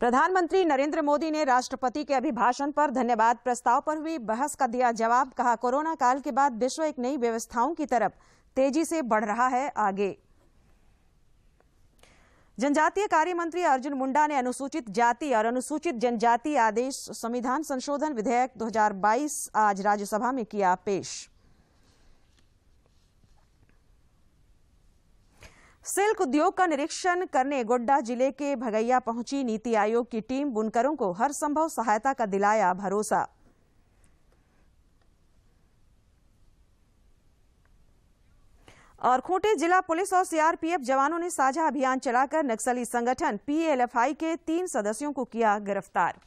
प्रधानमंत्री नरेंद्र मोदी ने राष्ट्रपति के अभिभाषण पर धन्यवाद प्रस्ताव पर हुई बहस का दिया जवाब कहा कोरोना काल के बाद विश्व एक नई व्यवस्थाओं की तरफ तेजी से बढ़ रहा है आगे जनजातीय कार्य मंत्री अर्जुन मुंडा ने अनुसूचित जाति और अनुसूचित जनजाति आदेश संविधान संशोधन विधेयक 2022 आज राज्यसभा में किया पेश सिल्क उद्योग का निरीक्षण करने गोड्डा जिले के भगैया पहुंची नीति आयोग की टीम बुनकरों को हर संभव सहायता का दिलाया भरोसा और खूंटी जिला पुलिस और सीआरपीएफ जवानों ने साझा अभियान चलाकर नक्सली संगठन पीएलएफआई के तीन सदस्यों को किया गिरफ्तार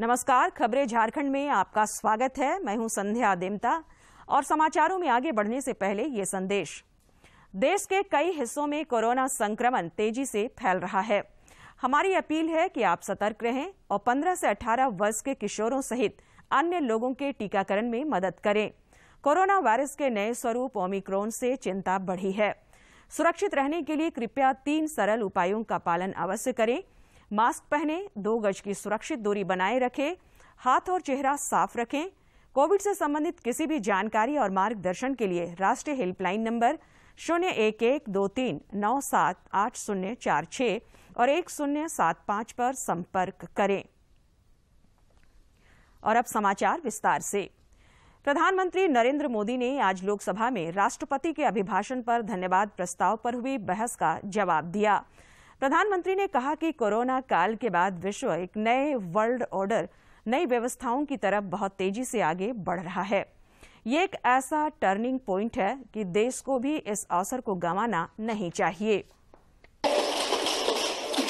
नमस्कार खबरें झारखंड में आपका स्वागत है मैं हूं संध्या देमता और समाचारों में आगे बढ़ने से पहले ये संदेश देश के कई हिस्सों में कोरोना संक्रमण तेजी से फैल रहा है हमारी अपील है कि आप सतर्क रहें और 15 से 18 वर्ष के किशोरों सहित अन्य लोगों के टीकाकरण में मदद करें कोरोना वायरस के नए स्वरूप ओमिक्रोन से चिंता बढ़ी है सुरक्षित रहने के लिए कृपया तीन सरल उपायों का पालन अवश्य करें मास्क पहने दो गज की सुरक्षित दूरी बनाए रखें हाथ और चेहरा साफ रखें कोविड से संबंधित किसी भी जानकारी और मार्गदर्शन के लिए राष्ट्रीय हेल्पलाइन नंबर शून्य एक एक दो तीन नौ सात आठ शून्य चार छः और एक शून्य सात पाँच पर संपर्क करें और अब समाचार विस्तार से प्रधानमंत्री नरेंद्र मोदी ने आज लोकसभा में राष्ट्रपति के अभिभाषण पर धन्यवाद प्रस्ताव पर हुई बहस का जवाब दिया प्रधानमंत्री ने कहा कि कोरोना काल के बाद विश्व एक नए वर्ल्ड ऑर्डर नई व्यवस्थाओं की तरफ बहुत तेजी से आगे बढ़ रहा है ये एक ऐसा टर्निंग पॉइंट है कि देश को भी इस अवसर को गंवाना नहीं चाहिए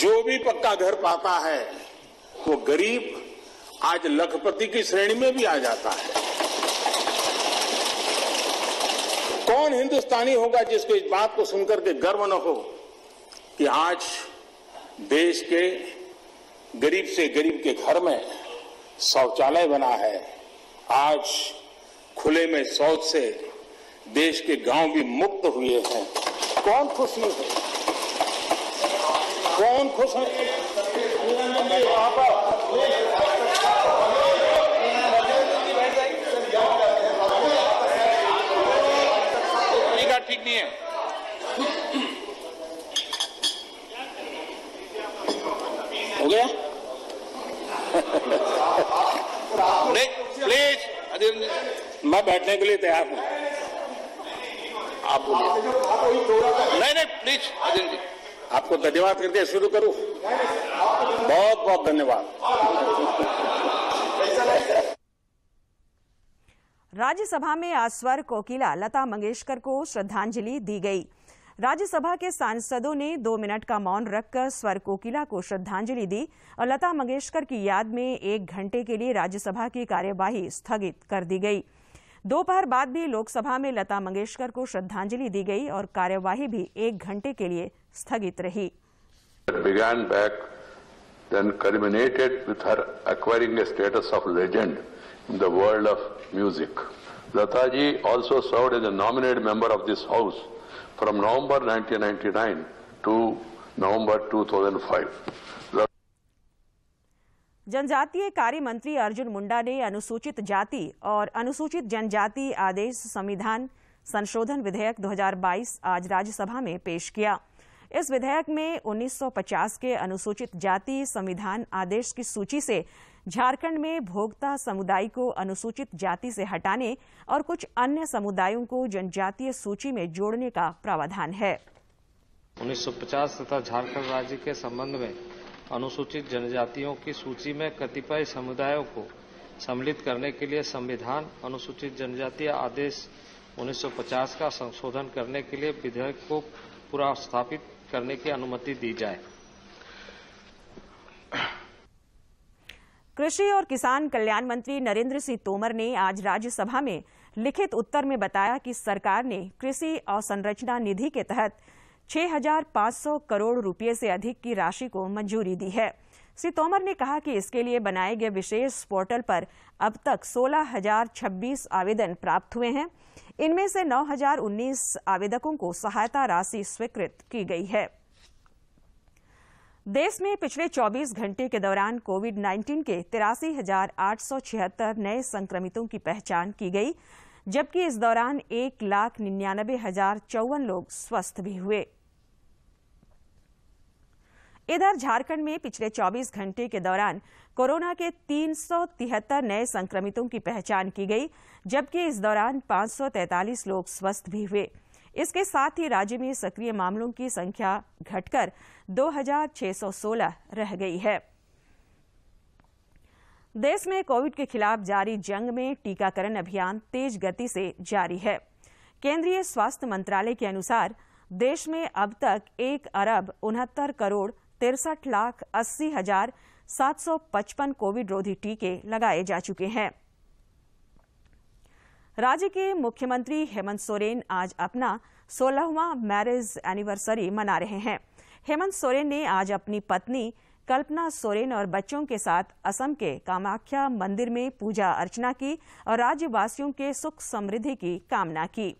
जो भी पक्का घर पाता है वो गरीब आज लखपति की श्रेणी में भी आ जाता है कौन हिंदुस्तानी होगा जिसको इस बात को सुनकर के गर्व न हो कि आज देश के गरीब से गरीब के घर में शौचालय बना है आज खुले में शौच से देश के गांव भी मुक्त हुए हैं कौन खुश नहीं है कौन खुश है ठीक नहीं है नहीं प्लीज मैं बैठने के लिए तैयार हूँ आप बोलिए नहीं नहीं प्लीज अजय जी आपको धन्यवाद करके शुरू करूं बहुत बहुत धन्यवाद राज्यसभा में आज स्वर कोकिला लता मंगेशकर को श्रद्धांजलि दी गई राज्यसभा के सांसदों ने दो मिनट का मौन रखकर स्वर कोकिला को श्रद्धांजलि दी और लता मंगेशकर की याद में एक घंटे के लिए राज्यसभा की कार्यवाही स्थगित कर दी गई दोपहर बाद भी लोकसभा में लता मंगेशकर को श्रद्धांजलि दी गई और कार्यवाही भी एक घंटे के लिए स्थगित रही began back, then culminated with her acquiring a status of legend in the world of music. also served as a nominated member of this house from November 1999 to November 2005. जनजातीय कार्य मंत्री अर्जुन मुंडा ने अनुसूचित जाति और अनुसूचित जनजाति आदेश संविधान संशोधन विधेयक 2022 आज राज्यसभा में पेश किया इस विधेयक में 1950 के अनुसूचित जाति संविधान आदेश की सूची से झारखंड में भोक्ता समुदाय को अनुसूचित जाति से हटाने और कुछ अन्य समुदायों को जनजातीय सूची में जोड़ने का प्रावधान है 1950 तथा झारखंड राज्य के संबंध में अनुसूचित जनजातियों की सूची में कतिपय समुदायों को सम्मिलित करने के लिए संविधान अनुसूचित जनजातीय आदेश 1950 का संशोधन करने के लिए विधेयक को पुरा स्थापित करने की अनुमति दी जाए कृषि और किसान कल्याण मंत्री नरेंद्र सिंह तोमर ने आज राज्यसभा में लिखित उत्तर में बताया कि सरकार ने कृषि अवसंरचना निधि के तहत 6,500 करोड़ रुपए से अधिक की राशि को मंजूरी दी है श्री तोमर ने कहा कि इसके लिए बनाए गए विशेष पोर्टल पर अब तक 16,026 आवेदन प्राप्त हुए हैं इनमें से 9,019 आवेदकों को सहायता राशि स्वीकृत की गई है देश में पिछले 24 घंटे के दौरान कोविड 19 के तिरासी नए संक्रमितों की पहचान की गई जबकि इस दौरान एक लाख निन्यानबे हजार चौवन लोग स्वस्थ भी हुए इधर झारखंड में पिछले 24 घंटे के दौरान कोरोना के तीन नए संक्रमितों की पहचान की गई जबकि इस दौरान 543 लोग स्वस्थ भी हुए इसके साथ ही राज्य में सक्रिय मामलों की संख्या घटकर 2,616 रह गई है देश में कोविड के खिलाफ जारी जंग में टीकाकरण अभियान तेज गति से जारी है केंद्रीय स्वास्थ्य मंत्रालय के अनुसार देश में अब तक एक अरब उनहत्तर करोड़ तिरसठ लाख अस्सी हजार सात सौ पचपन कोविड रोधी टीके लगाए जा चुके हैं राज्य के मुख्यमंत्री हेमंत सोरेन आज अपना सोलहवां मैरिज एनिवर्सरी मना रहे हैं हेमंत सोरेन ने आज अपनी पत्नी कल्पना सोरेन और बच्चों के साथ असम के कामाख्या मंदिर में पूजा अर्चना की और राज्यवासियों के सुख समृद्धि की कामना की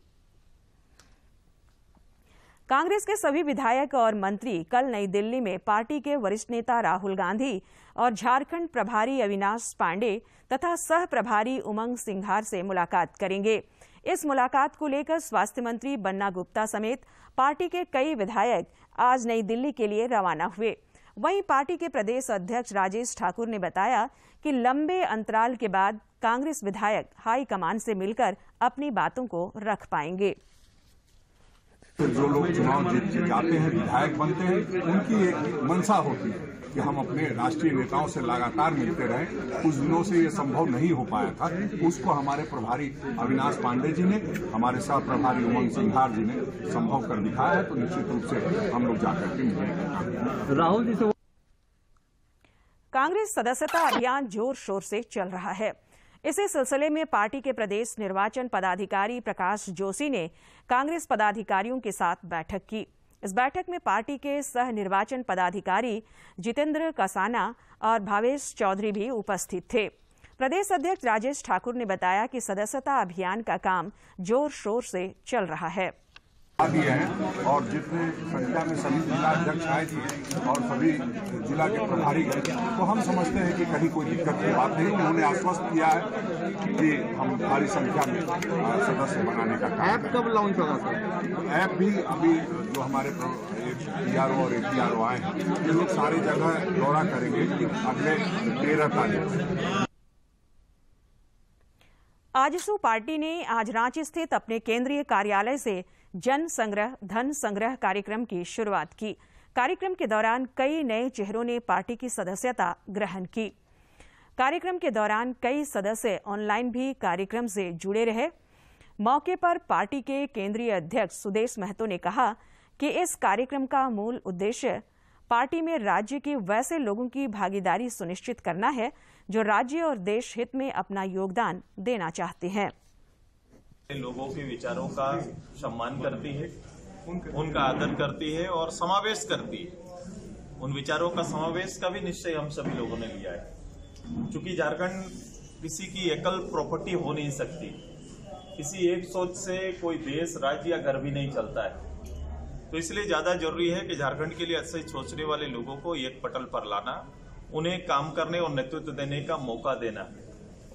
कांग्रेस के सभी विधायक और मंत्री कल नई दिल्ली में पार्टी के वरिष्ठ नेता राहुल गांधी और झारखंड प्रभारी अविनाश पांडे तथा सह प्रभारी उमंग सिंघार से मुलाकात करेंगे इस मुलाकात को लेकर स्वास्थ्य मंत्री बन्ना गुप्ता समेत पार्टी के कई विधायक आज नई दिल्ली के लिए रवाना हुए वहीं पार्टी के प्रदेश अध्यक्ष राजेश ठाकुर ने बताया कि लंबे अंतराल के बाद कांग्रेस विधायक हाईकमान से मिलकर अपनी बातों को रख पाएंगे जो लोग चुनाव जीत के जाते हैं विधायक बनते हैं उनकी एक मंशा होती है कि हम अपने राष्ट्रीय नेताओं से लगातार मिलते रहे कुछ दिनों से ये संभव नहीं हो पाया था उसको हमारे प्रभारी अविनाश पांडे जी ने हमारे साथ प्रभारी उमंग सिंघार जी ने संभव कर दिखाया है तो निश्चित रूप से हम लोग जाकर के मिलेंगे राहुल जी से तो कांग्रेस सदस्यता अभियान जोर शोर से चल रहा है इसी सिलसिले में पार्टी के प्रदेश निर्वाचन पदाधिकारी प्रकाश जोशी ने कांग्रेस पदाधिकारियों के साथ बैठक की इस बैठक में पार्टी के सह निर्वाचन पदाधिकारी जितेंद्र कसाना और भावेश चौधरी भी उपस्थित थे प्रदेश अध्यक्ष राजेश ठाकुर ने बताया कि सदस्यता अभियान का काम जोर शोर से चल रहा है दिए हैं और जितने संख्या में सभी जिला अध्यक्ष आए थे और सभी जिला के प्रभारी गए तो हम समझते हैं कि कहीं कोई दिक्कत की बात नहीं उन्होंने आश्वस्त किया है कि हम भारी संख्या में सदस्य बनाने का काम ऐप कब लॉन्च होगा सर ऐप भी अभी जो हमारे पी आर और ए पी आर आए हैं ये लोग सारी जगह दौरा करेंगे अगले तेरह तारीख आजसू पार्टी ने आज रांची स्थित अपने केंद्रीय कार्यालय से जन संग्रह धन संग्रह कार्यक्रम की शुरुआत की कार्यक्रम के दौरान कई नए चेहरों ने पार्टी की सदस्यता ग्रहण की कार्यक्रम के दौरान कई सदस्य ऑनलाइन भी कार्यक्रम से जुड़े रहे मौके पर पार्टी के केंद्रीय अध्यक्ष सुदेश महतो ने कहा कि इस कार्यक्रम का मूल उद्देश्य पार्टी में राज्य के वैसे लोगों की भागीदारी सुनिश्चित करना है जो राज्य और देश हित में अपना योगदान देना चाहते हैं लोगों के विचारों का सम्मान करती है उनका आदर करती है और समावेश करती है उन विचारों का समावेश का भी निश्चय हम सभी लोगों ने लिया है क्योंकि झारखंड किसी की एकल प्रॉपर्टी हो नहीं सकती किसी एक सोच से कोई देश राज्य या घर भी नहीं चलता है तो इसलिए ज़्यादा जरूरी है कि झारखंड के लिए अच्छे सोचने वाले लोगों को एक पटल पर लाना उन्हें काम करने और नेतृत्व देने का मौका देना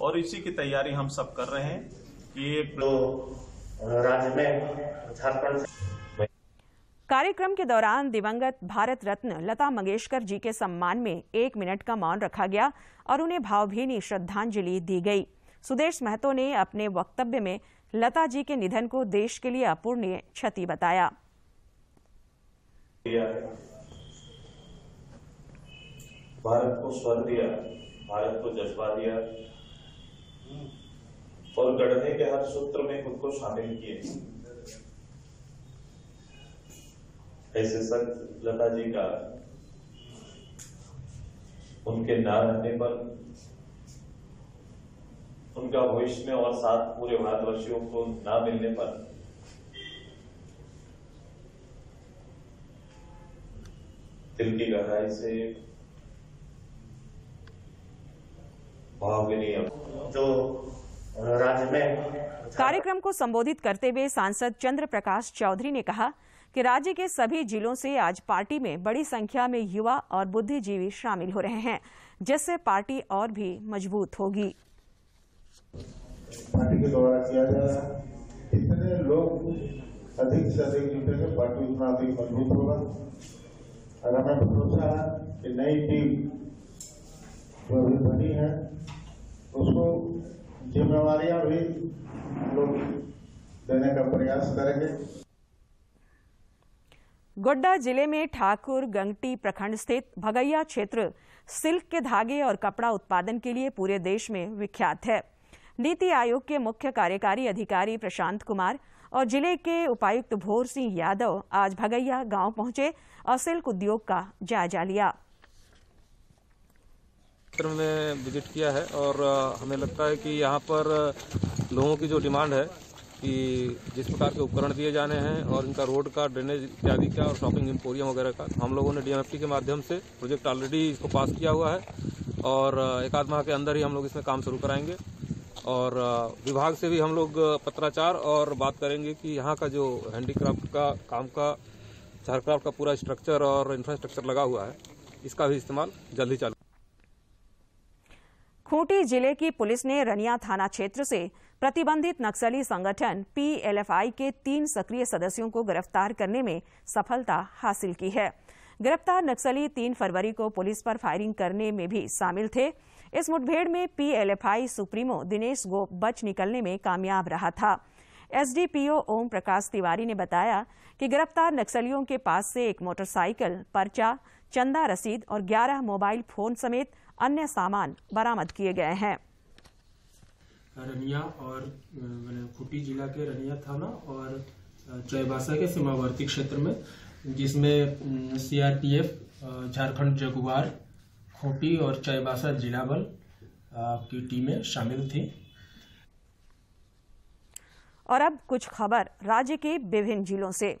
और इसी की तैयारी हम सब कर रहे हैं तो, कार्यक्रम के दौरान दिवंगत भारत रत्न लता मंगेशकर जी के सम्मान में एक मिनट का मौन रखा गया और उन्हें भावभीनी श्रद्धांजलि दी गई सुदेश महतो ने अपने वक्तव्य में लता जी के निधन को देश के लिए अपूर्णीय क्षति बताया भारत को स्वर दिया भारत को जज्बा दिया और गढ़ने के हर सूत्र में खुद को शामिल किए ऐसे संत लता जी का उनके न रहने पर उनका भविष्य में और साथ पूरे भारतवर्षियों को ना मिलने पर दिल की गहराई से भाव विनीय जो राज्य में कार्यक्रम को संबोधित करते हुए सांसद चंद्र प्रकाश चौधरी ने कहा कि राज्य के सभी जिलों से आज पार्टी में बड़ी संख्या में युवा और बुद्धिजीवी शामिल हो रहे हैं जिससे पार्टी और भी मजबूत होगी पार्टी के द्वारा किया जा रहा है इतने लोग अधिक से अधिक जुटेंगे पार्टी उतना अधिक मजबूत होगा और हमें भरोसा है कि नई टीम जो अभी बनी है उसको जिम्मेवारियां भी लोग देने का प्रयास करेंगे गोड्डा जिले में ठाकुर गंगटी प्रखंड स्थित भगैया क्षेत्र सिल्क के धागे और कपड़ा उत्पादन के लिए पूरे देश में विख्यात है नीति आयोग के मुख्य कार्यकारी अधिकारी प्रशांत कुमार और जिले के उपायुक्त भोर सिंह यादव आज भगैया गांव पहुंचे और सिल्क उद्योग का जायजा लिया क्षेत्र में विजिट किया है और हमें लगता है कि यहाँ पर लोगों की जो डिमांड है कि जिस प्रकार के उपकरण दिए जाने हैं और इनका रोड का ड्रेनेज इत्यादि का और शॉपिंग एम्पोरियम वगैरह का हम लोगों ने डीएमएफटी के माध्यम से प्रोजेक्ट ऑलरेडी इसको पास किया हुआ है और एक आध माह के अंदर ही हम लोग इसमें काम शुरू कराएंगे और विभाग से भी हम लोग पत्राचार और बात करेंगे कि यहाँ का जो हैंडीक्राफ्ट का काम का झारक्राफ्ट का पूरा स्ट्रक्चर और इंफ्रास्ट्रक्चर लगा हुआ है इसका भी इस्तेमाल जल्दी चालू खूंटी जिले की पुलिस ने रनिया थाना क्षेत्र से प्रतिबंधित नक्सली संगठन पीएलएफआई के तीन सक्रिय सदस्यों को गिरफ्तार करने में सफलता हासिल की है गिरफ्तार नक्सली तीन फरवरी को पुलिस पर फायरिंग करने में भी शामिल थे इस मुठभेड़ में पीएलएफआई सुप्रीमो दिनेश गोप बच निकलने में कामयाब रहा था एसडीपीओ ओम प्रकाश तिवारी ने बताया कि गिरफ्तार नक्सलियों के पास से एक मोटरसाइकिल पर्चा चंदा रसीद और 11 मोबाइल फोन समेत अन्य सामान बरामद किए गए हैं रनिया और खुटी जिला के रनिया थाना और चयबासा के सीमावर्ती क्षेत्र में जिसमें सीआरपीएफ झारखंड जगुआर खोपी और चाईबासा जिला बल की टीमें शामिल थी और अब कुछ खबर राज्य के विभिन्न जिलों से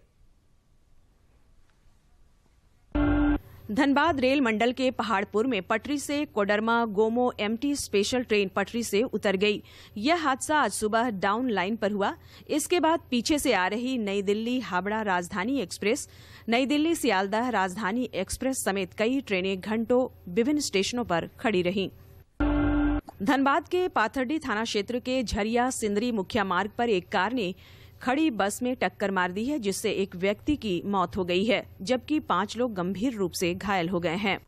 धनबाद रेल मंडल के पहाड़पुर में पटरी से Koderma Gomo MT special train पटरी से उतर गई यह हादसा आज सुबह डाउन लाइन पर हुआ इसके बाद पीछे से आ रही नई दिल्ली हावड़ा राजधानी एक्सप्रेस नई दिल्ली सियालदह राजधानी एक्सप्रेस समेत कई ट्रेनें घंटों विभिन्न स्टेशनों पर खड़ी रहीं धनबाद के पाथरडी थाना क्षेत्र के झरिया सिंदरी मुखिया मार्ग पर एक कार ने खड़ी बस में टक्कर मार दी है जिससे एक व्यक्ति की मौत हो गई है जबकि पाँच लोग गंभीर रूप से घायल हो गए हैं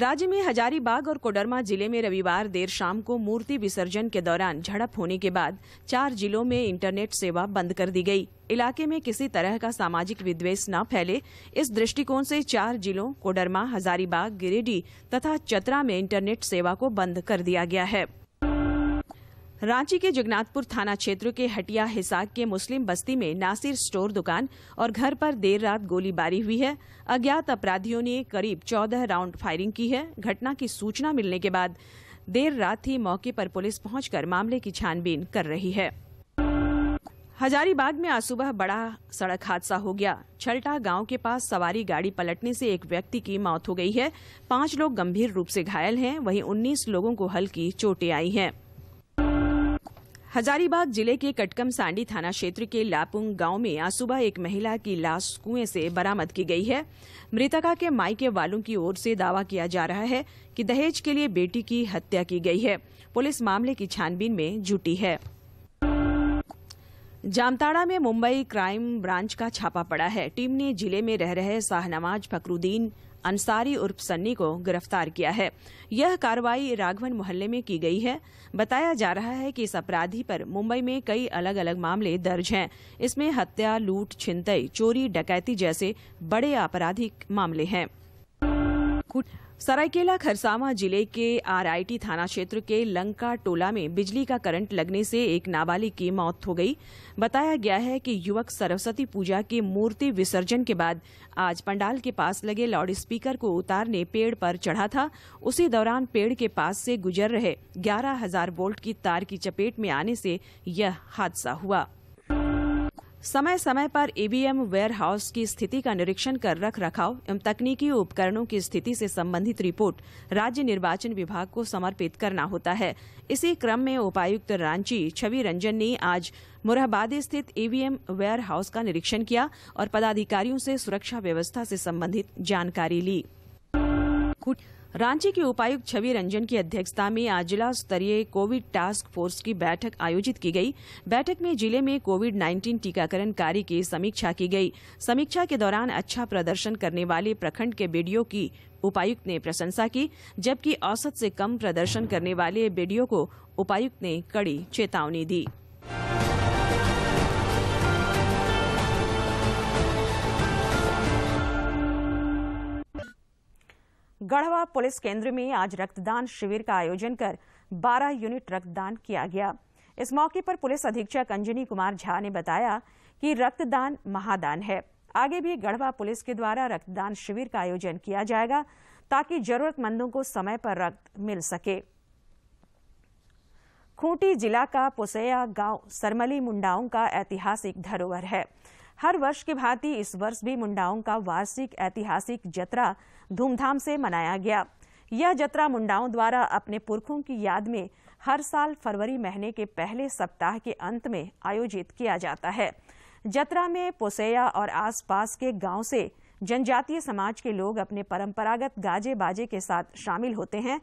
राज्य में हजारीबाग और कोडरमा जिले में रविवार देर शाम को मूर्ति विसर्जन के दौरान झड़प होने के बाद चार जिलों में इंटरनेट सेवा बंद कर दी गई इलाके में किसी तरह का सामाजिक विद्वेष न फैले इस दृष्टिकोण से चार जिलों कोडरमा हजारीबाग गिरिडीह तथा चतरा में इंटरनेट सेवा को बंद कर दिया गया है रांची के जगन्नाथपुर थाना क्षेत्र के हटिया हिसाक के मुस्लिम बस्ती में नासिर स्टोर दुकान और घर पर देर रात गोलीबारी हुई है अज्ञात अपराधियों ने करीब चौदह राउंड फायरिंग की है घटना की सूचना मिलने के बाद देर रात ही मौके पर पुलिस पहुंचकर मामले की छानबीन कर रही है हजारीबाग में आज सुबह बड़ा सड़क हादसा हो गया छलटा गांव के पास सवारी गाड़ी पलटने से एक व्यक्ति की मौत हो गई है पांच लोग गंभीर रूप से घायल हैं वहीं 19 लोगों को हल्की चोटें आई हैं हजारीबाग जिले के कटकम सांडी थाना क्षेत्र के लापुंग गांव में आज सुबह एक महिला की लाश कुएं से बरामद की गई है मृतका के मायके वालों की ओर से दावा किया जा रहा है कि दहेज के लिए बेटी की हत्या की गई है पुलिस मामले की छानबीन में जुटी है जामताड़ा में मुंबई क्राइम ब्रांच का छापा पड़ा है टीम ने जिले में रह रहे शाहनवाज फकरुद्दीन अंसारी उर्फ सन्नी को गिरफ्तार किया है यह कार्रवाई राघवन मोहल्ले में की गई है बताया जा रहा है कि इस अपराधी पर मुंबई में कई अलग अलग मामले दर्ज हैं इसमें हत्या लूट छिंतई चोरी डकैती जैसे बड़े आपराधिक मामले हैं कुट सरायकेला खरसावा जिले के आरआईटी थाना क्षेत्र के लंका टोला में बिजली का करंट लगने से एक नाबालिग की मौत हो गई बताया गया है कि युवक सरस्वती पूजा के मूर्ति विसर्जन के बाद आज पंडाल के पास लगे लाउड स्पीकर को उतारने पेड़ पर चढ़ा था उसी दौरान पेड़ के पास से गुजर रहे ग्यारह हजार वोल्ट की तार की चपेट में आने से यह हादसा हुआ समय समय पर ईवीएम वेयर हाउस की स्थिति का निरीक्षण कर रख रखाव एवं तकनीकी उपकरणों की स्थिति से संबंधित रिपोर्ट राज्य निर्वाचन विभाग को समर्पित करना होता है इसी क्रम में उपायुक्त रांची छवि रंजन ने आज मुराहबादी स्थित ईवीएम वेयर हाउस का निरीक्षण किया और पदाधिकारियों से सुरक्षा व्यवस्था से संबंधित जानकारी ली रांची के उपायुक्त छवि रंजन की अध्यक्षता में आज जिला स्तरीय कोविड टास्क फोर्स की बैठक आयोजित की गई बैठक में जिले में कोविड 19 टीकाकरण कार्य की समीक्षा की गई समीक्षा के दौरान अच्छा प्रदर्शन करने वाले प्रखंड के बीडीओ की उपायुक्त ने प्रशंसा की जबकि औसत से कम प्रदर्शन करने वाले बीडीओ को उपायुक्त ने कड़ी चेतावनी दी गढ़वा पुलिस केंद्र में आज रक्तदान शिविर का आयोजन कर 12 यूनिट रक्तदान किया गया इस मौके पर पुलिस अधीक्षक अंजनी कुमार झा ने बताया कि रक्तदान महादान है आगे भी गढ़वा पुलिस के द्वारा रक्तदान शिविर का आयोजन किया जाएगा ताकि जरूरतमंदों को समय पर रक्त मिल सके खूंटी जिला का पोसैया गांव सरमली मुंडाओं का ऐतिहासिक धरोहर है हर वर्ष की भांति इस वर्ष भी मुंडाओं का वार्षिक ऐतिहासिक जत्रा धूमधाम से मनाया गया यह जत्रा मुंडाओं द्वारा अपने पुरखों की याद में हर साल फरवरी महीने के पहले सप्ताह के अंत में आयोजित किया जाता है जत्रा में पोसेया और आसपास के गांव से जनजातीय समाज के लोग अपने परंपरागत गाजे बाजे के साथ शामिल होते हैं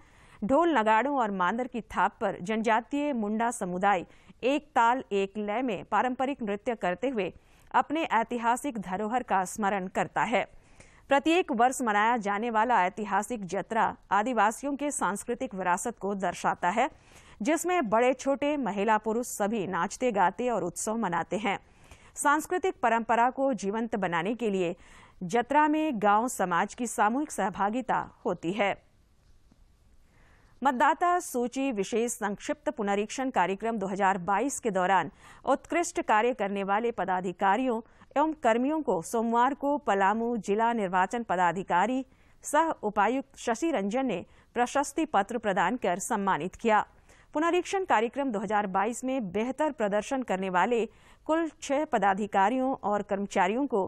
ढोल नगाड़ों और मांदर की थाप पर जनजातीय मुंडा समुदाय एक ताल एक लय में पारंपरिक नृत्य करते हुए अपने ऐतिहासिक धरोहर का स्मरण करता है प्रत्येक वर्ष मनाया जाने वाला ऐतिहासिक जत्रा आदिवासियों के सांस्कृतिक विरासत को दर्शाता है जिसमें बड़े छोटे महिला पुरुष सभी नाचते गाते और उत्सव मनाते हैं सांस्कृतिक परंपरा को जीवंत बनाने के लिए जत्रा में गांव समाज की सामूहिक सहभागिता होती है मतदाता सूची विशेष संक्षिप्त पुनरीक्षण कार्यक्रम 2022 के दौरान उत्कृष्ट कार्य करने वाले पदाधिकारियों एवं कर्मियों को सोमवार को पलामू जिला निर्वाचन पदाधिकारी सह उपायुक्त शशि रंजन ने प्रशस्ति पत्र प्रदान कर सम्मानित किया पुनरीक्षण कार्यक्रम 2022 में बेहतर प्रदर्शन करने वाले कुल छह पदाधिकारियों और कर्मचारियों को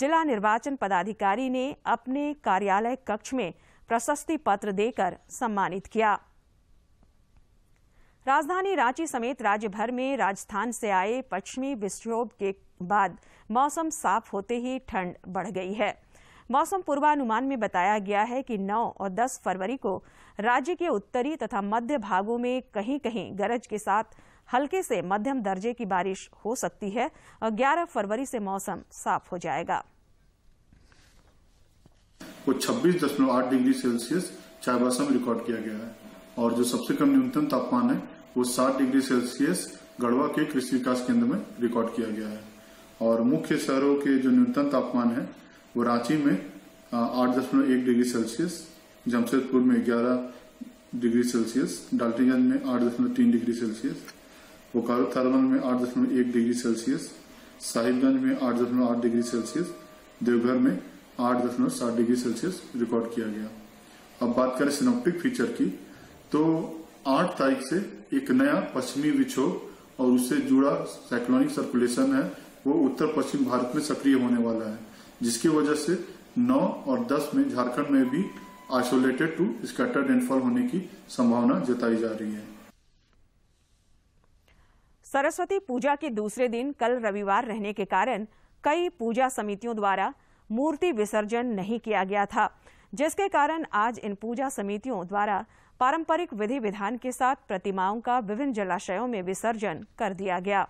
जिला निर्वाचन पदाधिकारी ने अपने कार्यालय कक्ष में प्रशस्ति पत्र देकर सम्मानित किया राजधानी रांची समेत राज्य भर में राजस्थान से आए पश्चिमी विक्षोभ के बाद मौसम साफ होते ही ठंड बढ़ गई है मौसम पूर्वानुमान में बताया गया है कि 9 और 10 फरवरी को राज्य के उत्तरी तथा मध्य भागों में कहीं कहीं गरज के साथ हल्के से मध्यम दर्जे की बारिश हो सकती है और 11 फरवरी से मौसम साफ हो जाएगा वो छब्बीस दशमलव आठ डिग्री सेल्सियस चाईबासा में रिकॉर्ड किया गया है और जो सबसे कम न्यूनतम तापमान है वो सात डिग्री सेल्सियस गढ़वा के कृषि विकास केंद्र में रिकॉर्ड किया गया है और मुख्य शहरों के जो न्यूनतम तापमान है वो रांची में आठ दशमलव एक डिग्री सेल्सियस जमशेदपुर में ग्यारह डिग्री सेल्सियस डाल्टीगंज में आठ दशमलव तीन डिग्री सेल्सियस बोकारो थर्मल में आठ दशमलव एक डिग्री सेल्सियस साहिबगंज में आठ दशमलव आठ डिग्री सेल्सियस देवघर में आठ दशमलव सात डिग्री सेल्सियस रिकॉर्ड किया गया अब बात करें सिनोप्टिक फीचर की तो आठ तारीख से एक नया पश्चिमी विक्षोभ और उससे जुड़ा साइक्लोनिक सर्कुलेशन है वो उत्तर पश्चिम भारत में सक्रिय होने वाला है जिसकी वजह से 9 और 10 में झारखंड में भी आइसोलेटेड टू स्कैटर्ड रेनफॉल होने की संभावना जताई जा रही है सरस्वती पूजा के दूसरे दिन कल रविवार रहने के कारण कई पूजा समितियों द्वारा मूर्ति विसर्जन नहीं किया गया था जिसके कारण आज इन पूजा समितियों द्वारा पारंपरिक विधि विधान के साथ प्रतिमाओं का विभिन्न जलाशयों में विसर्जन कर दिया गया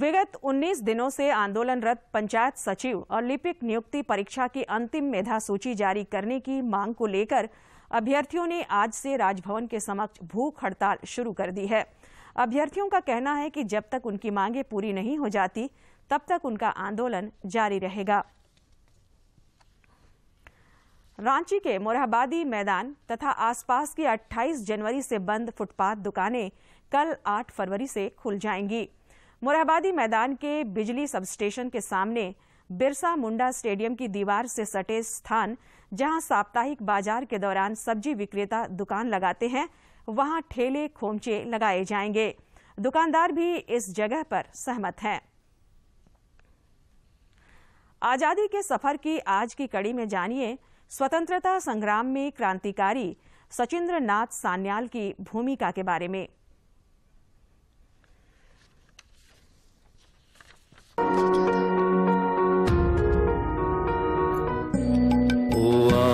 विगत 19 दिनों से आंदोलनरत पंचायत सचिव और लिपिक नियुक्ति परीक्षा की अंतिम मेधा सूची जारी करने की मांग को लेकर अभ्यर्थियों ने आज से राजभवन के समक्ष भूख हड़ताल शुरू कर दी है अभ्यर्थियों का कहना है कि जब तक उनकी मांगे पूरी नहीं हो जाती तब तक उनका आंदोलन जारी रहेगा रांची के मोरहाबादी मैदान तथा आसपास की 28 जनवरी से बंद फुटपाथ दुकानें कल 8 फरवरी से खुल जाएंगी मुराबादी मैदान के बिजली सबस्टेशन के सामने बिरसा मुंडा स्टेडियम की दीवार से सटे स्थान जहां साप्ताहिक बाजार के दौरान सब्जी विक्रेता दुकान लगाते हैं वहां ठेले खोमचे लगाए जाएंगे दुकानदार भी इस जगह पर सहमत हैं आजादी के सफर की आज की कड़ी में जानिए स्वतंत्रता संग्राम में क्रांतिकारी सचिंद्र नाथ सान्याल की भूमिका के बारे में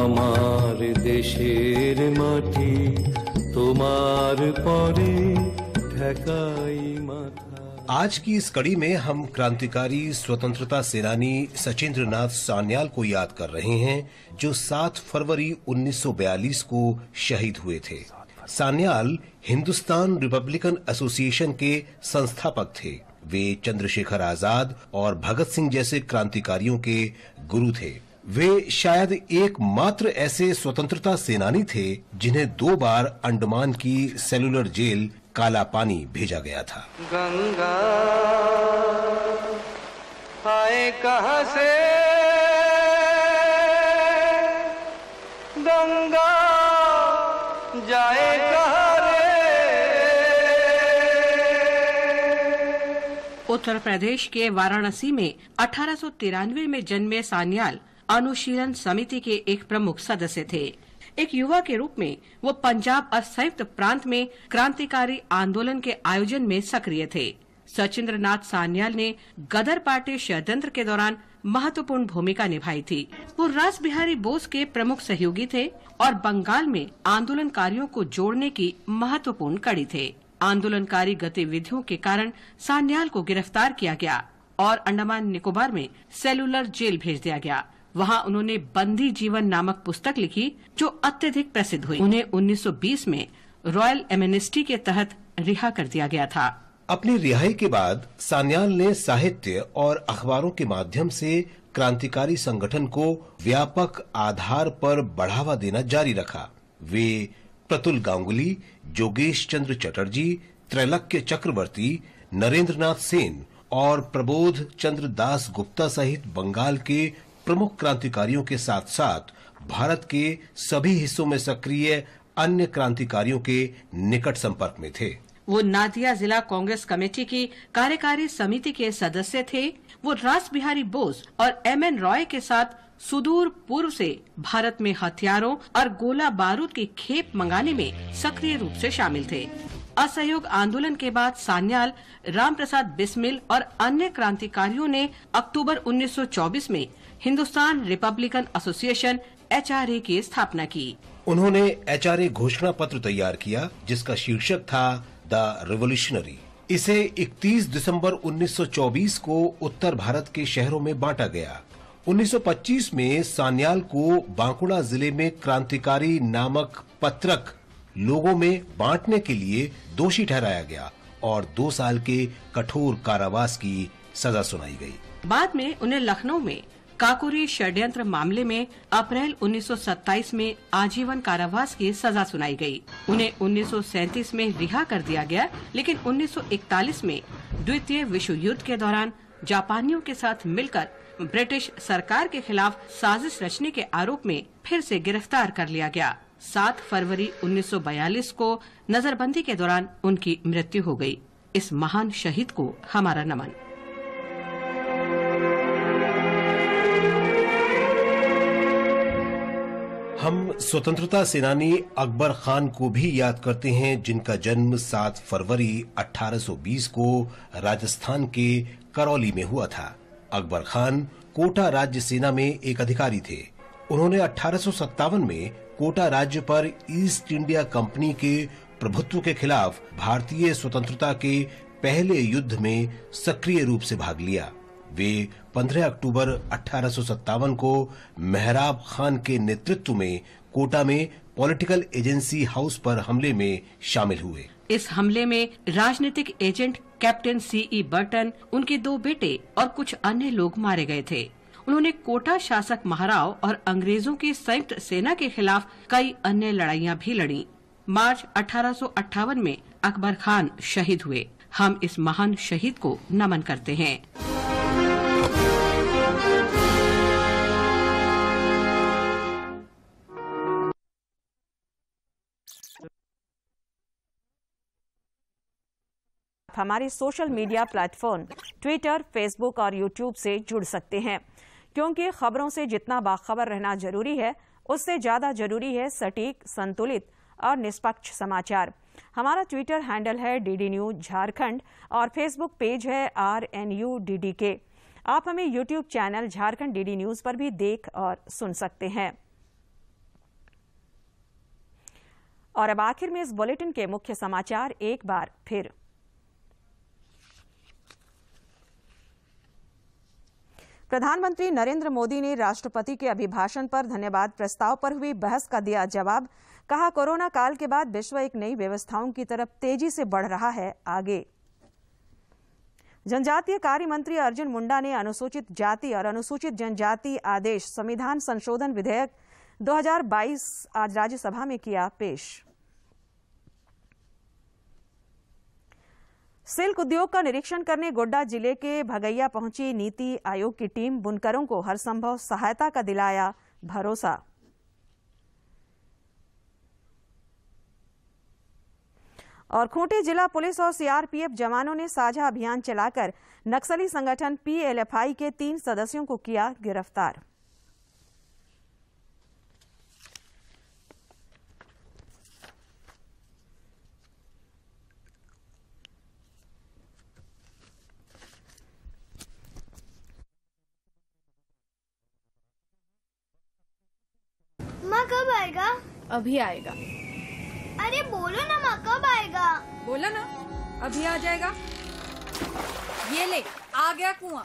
আমার দেশের মাটি তোমার পরে ঠেকাই आज की इस कड़ी में हम क्रांतिकारी स्वतंत्रता सेनानी सचिंद्र नाथ सान्याल को याद कर रहे हैं जो 7 फरवरी 1942 को शहीद हुए थे सान्याल हिंदुस्तान रिपब्लिकन एसोसिएशन के संस्थापक थे वे चंद्रशेखर आजाद और भगत सिंह जैसे क्रांतिकारियों के गुरु थे वे शायद एकमात्र ऐसे स्वतंत्रता सेनानी थे जिन्हें दो बार अंडमान की सेलुलर जेल काला पानी भेजा गया था गंगा आए कहां से गंगा जाए कहा उत्तर प्रदेश के वाराणसी में अठारह में जन्मे सान्याल अनुशीलन समिति के एक प्रमुख सदस्य थे एक युवा के रूप में वो पंजाब और संयुक्त प्रांत में क्रांतिकारी आंदोलन के आयोजन में सक्रिय थे सचिंद्र नाथ सान्याल ने गदर पार्टी षडयंत्र के दौरान महत्वपूर्ण भूमिका निभाई थी वो रास बिहारी बोस के प्रमुख सहयोगी थे और बंगाल में आंदोलनकारियों को जोड़ने की महत्वपूर्ण कड़ी थे आंदोलनकारी गतिविधियों के कारण सान्याल को गिरफ्तार किया गया और अंडमान निकोबार में सेलुलर जेल भेज दिया गया वहां उन्होंने बंदी जीवन नामक पुस्तक लिखी जो अत्यधिक प्रसिद्ध हुई उन्हें 1920 में रॉयल एमनेस्टी के तहत रिहा कर दिया गया था अपनी रिहाई के बाद सान्याल ने साहित्य और अखबारों के माध्यम से क्रांतिकारी संगठन को व्यापक आधार पर बढ़ावा देना जारी रखा वे प्रतुल गांगुली जोगेश चंद्र चटर्जी त्रैलक्य चक्रवर्ती नरेंद्रनाथ नाथ सेन और प्रबोध चंद्र दास गुप्ता सहित बंगाल के प्रमुख क्रांतिकारियों के साथ साथ भारत के सभी हिस्सों में सक्रिय अन्य क्रांतिकारियों के निकट संपर्क में थे वो नादिया जिला कांग्रेस कमेटी की कार्यकारी समिति के सदस्य थे वो राज बिहारी बोस और एम एन रॉय के साथ सुदूर पूर्व से भारत में हथियारों और गोला बारूद की खेप मंगाने में सक्रिय रूप से शामिल थे असहयोग आंदोलन के बाद सान्याल रामप्रसाद बिस्मिल और अन्य क्रांतिकारियों ने अक्टूबर 1924 में हिंदुस्तान रिपब्लिकन एसोसिएशन एच की स्थापना की उन्होंने एच घोषणा पत्र तैयार किया जिसका शीर्षक था द रिवोल्यूशनरी इसे 31 दिसंबर 1924 को उत्तर भारत के शहरों में बांटा गया 1925 में सान्याल को बांकुड़ा जिले में क्रांतिकारी नामक पत्रक लोगों में बांटने के लिए दोषी ठहराया गया और दो साल के कठोर कारावास की सजा सुनाई गई बाद में उन्हें लखनऊ में काकोरी षड्यंत्र मामले में अप्रैल 1927 में आजीवन कारावास की सजा सुनाई गई। उन्हें 1937 में रिहा कर दिया गया लेकिन 1941 में द्वितीय विश्व युद्ध के दौरान जापानियों के साथ मिलकर ब्रिटिश सरकार के खिलाफ साजिश रचने के आरोप में फिर से गिरफ्तार कर लिया गया सात फरवरी 1942 को नजरबंदी के दौरान उनकी मृत्यु हो गई इस महान शहीद को हमारा नमन हम स्वतंत्रता सेनानी अकबर खान को भी याद करते हैं जिनका जन्म 7 फरवरी 1820 को राजस्थान के करौली में हुआ था अकबर खान कोटा राज्य सेना में एक अधिकारी थे उन्होंने अठारह में कोटा राज्य पर ईस्ट इंडिया कंपनी के प्रभुत्व के खिलाफ भारतीय स्वतंत्रता के पहले युद्ध में सक्रिय रूप से भाग लिया वे 15 अक्टूबर अठारह को मेहराब खान के नेतृत्व में कोटा में पॉलिटिकल एजेंसी हाउस पर हमले में शामिल हुए इस हमले में राजनीतिक एजेंट कैप्टन सीई बर्टन उनके दो बेटे और कुछ अन्य लोग मारे गए थे उन्होंने कोटा शासक महाराव और अंग्रेजों की संयुक्त सेना के खिलाफ कई अन्य लड़ाइयाँ भी लड़ी मार्च अठारह में अकबर खान शहीद हुए हम इस महान शहीद को नमन करते हैं हमारे social media platform Twitter Facebook और यूट्यूब से जुड़ सकते हैं क्योंकि खबरों से जितना बाखबर रहना जरूरी है उससे ज़्यादा जरूरी है सटीक संतुलित और निष्पक्ष समाचार हमारा ट्विटर हैंडल है डी डी न्यूज झारखंड और फेसबुक पेज है R N U D D के आप हमें YouTube channel Jharkhand D D news पर भी देख और सुन सकते हैं और अब आखिर में इस बुलेटिन के मुख्य समाचार एक बार फिर प्रधानमंत्री नरेंद्र मोदी ने राष्ट्रपति के अभिभाषण पर धन्यवाद प्रस्ताव पर हुई बहस का दिया जवाब कहा कोरोना काल के बाद विश्व एक नई व्यवस्थाओं की तरफ तेजी से बढ़ रहा है आगे जनजातीय कार्य मंत्री अर्जुन मुंडा ने अनुसूचित जाति और अनुसूचित जनजाति आदेश संविधान संशोधन विधेयक 2022 आज राज्यसभा में किया पेश सिल्क उद्योग का निरीक्षण करने गोड्डा जिले के भगैया पहुंची नीति आयोग की टीम बुनकरों को हर संभव सहायता का दिलाया भरोसा और खूंटी जिला पुलिस और सीआरपीएफ जवानों ने साझा अभियान चलाकर नक्सली संगठन पीएलएफआई के तीन सदस्यों को किया गिरफ्तार अभी आएगा अरे बोलो ना माँ कब आएगा बोला ना अभी आ जाएगा ये ले आ गया कुआ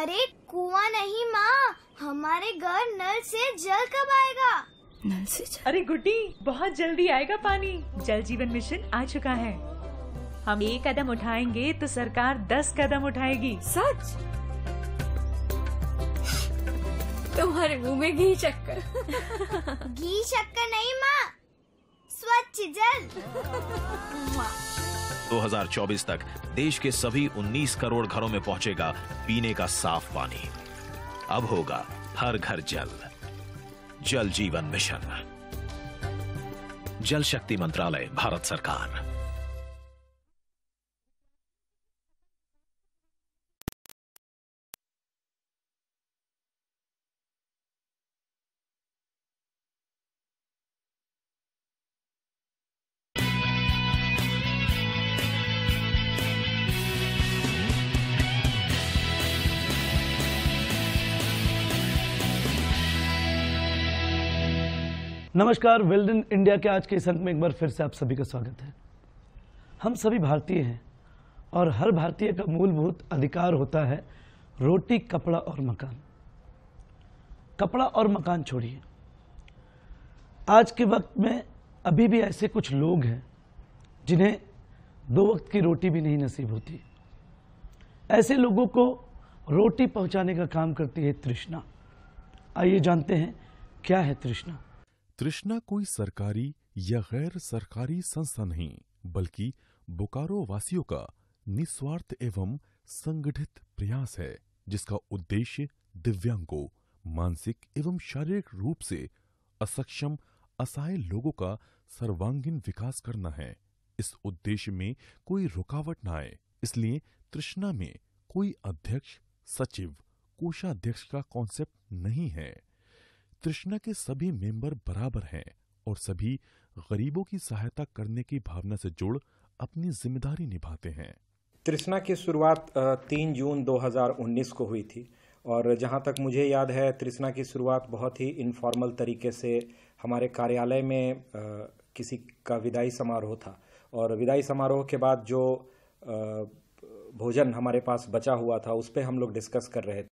अरे कुआं नहीं माँ हमारे घर नल से जल कब आएगा नल से जल अरे गुड्डी बहुत जल्दी आएगा पानी जल जीवन मिशन आ चुका है हम एक कदम उठाएंगे तो सरकार दस कदम उठाएगी सच तुम्हारे मुंह में घी चक्कर घी चक्कर नहीं माँ स्वच्छ जल 2024 तक देश के सभी 19 करोड़ घरों में पहुंचेगा पीने का साफ पानी अब होगा हर घर जल जल जीवन मिशन जल शक्ति मंत्रालय भारत सरकार नमस्कार वेल्डन इंडिया के आज के इस अंक में एक बार फिर से आप सभी का स्वागत है हम सभी भारतीय हैं और हर भारतीय का मूलभूत अधिकार होता है रोटी कपड़ा और मकान कपड़ा और मकान छोड़िए आज के वक्त में अभी भी ऐसे कुछ लोग हैं जिन्हें दो वक्त की रोटी भी नहीं नसीब होती ऐसे लोगों को रोटी पहुंचाने का काम करती है तृष्णा आइए जानते हैं क्या है तृष्णा तृष्णा कोई सरकारी या गैर सरकारी संस्था नहीं बल्कि बोकारो वासियों का निस्वार्थ एवं संगठित प्रयास है जिसका उद्देश्य दिव्यांग को मानसिक एवं शारीरिक रूप से असक्षम असहाय लोगों का सर्वांगीण विकास करना है इस उद्देश्य में कोई रुकावट न आए इसलिए तृष्णा में कोई अध्यक्ष सचिव कोषाध्यक्ष का कॉन्सेप्ट नहीं है तृष्णा के सभी मेंबर बराबर हैं और सभी गरीबों की सहायता करने की भावना से जुड़ अपनी जिम्मेदारी निभाते हैं तृष्णा की शुरुआत तीन जून 2019 को हुई थी और जहाँ तक मुझे याद है तृष्णा की शुरुआत बहुत ही इनफॉर्मल तरीके से हमारे कार्यालय में किसी का विदाई समारोह था और विदाई समारोह के बाद जो भोजन हमारे पास बचा हुआ था उस पर हम लोग डिस्कस कर रहे थे